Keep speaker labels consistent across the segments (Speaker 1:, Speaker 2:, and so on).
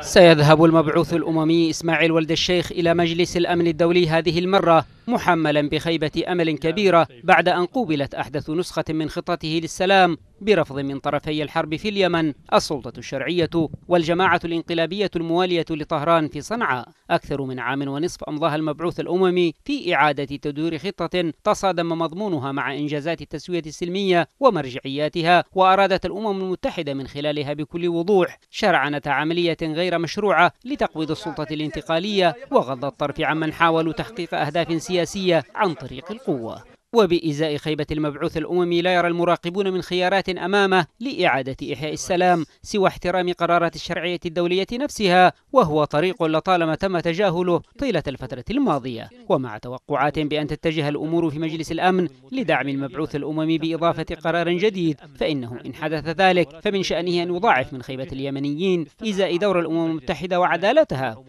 Speaker 1: سيذهب المبعوث الأممي إسماعيل ولد الشيخ إلى مجلس الأمن الدولي هذه المرة محملا بخيبة أمل كبيرة بعد أن قوبلت أحدث نسخة من خطته للسلام برفض من طرفي الحرب في اليمن السلطة الشرعية والجماعة الانقلابية الموالية لطهران في صنعاء أكثر من عام ونصف أمضاها المبعوث الأممي في إعادة تدوير خطة تصادم مضمونها مع إنجازات التسوية السلمية ومرجعياتها وأرادت الأمم المتحدة من خلالها بكل وضوح شرعنة عملية غير مشروعة لتقويض السلطة الانتقالية وغض الطرف عمن حاولوا تحقيق أهداف سياسية عن طريق القوة وبإزاء خيبة المبعوث الأممي لا يرى المراقبون من خيارات أمامه لإعادة إحياء السلام سوى احترام قرارات الشرعية الدولية نفسها وهو طريق لطالما تم تجاهله طيلة الفترة الماضية ومع توقعات بأن تتجه الأمور في مجلس الأمن لدعم المبعوث الأممي بإضافة قرار جديد فإنه إن حدث ذلك فمن شأنه أن يضاعف من خيبة اليمنيين إزاء دور الأمم المتحدة وعدالتها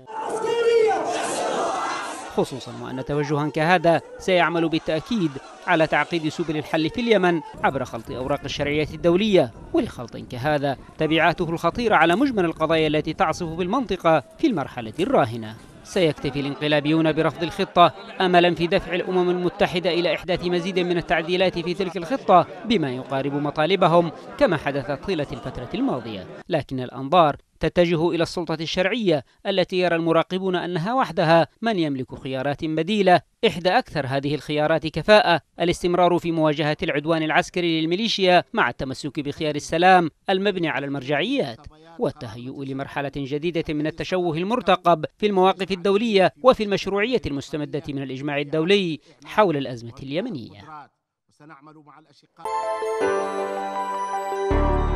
Speaker 1: خصوصا وأن توجها كهذا سيعمل بالتأكيد على تعقيد سبل الحل في اليمن عبر خلط أوراق الشرعية الدولية ولخلط كهذا تبعاته الخطيرة على مجمل القضايا التي تعصف بالمنطقة في المرحلة الراهنة سيكتفي الانقلابيون برفض الخطة أملا في دفع الأمم المتحدة إلى إحداث مزيد من التعديلات في تلك الخطة بما يقارب مطالبهم كما حدث طيلة الفترة الماضية لكن الأنظار تتجه إلى السلطة الشرعية التي يرى المراقبون أنها وحدها من يملك خيارات بديلة إحدى أكثر هذه الخيارات كفاءة الاستمرار في مواجهة العدوان العسكري للميليشيا مع التمسك بخيار السلام المبني على المرجعيات والتهيؤ لمرحلة جديدة من التشوه المرتقب في المواقف الدولية وفي المشروعية المستمدة من الإجماع الدولي حول الأزمة اليمنية سنعمل مع الأشقاء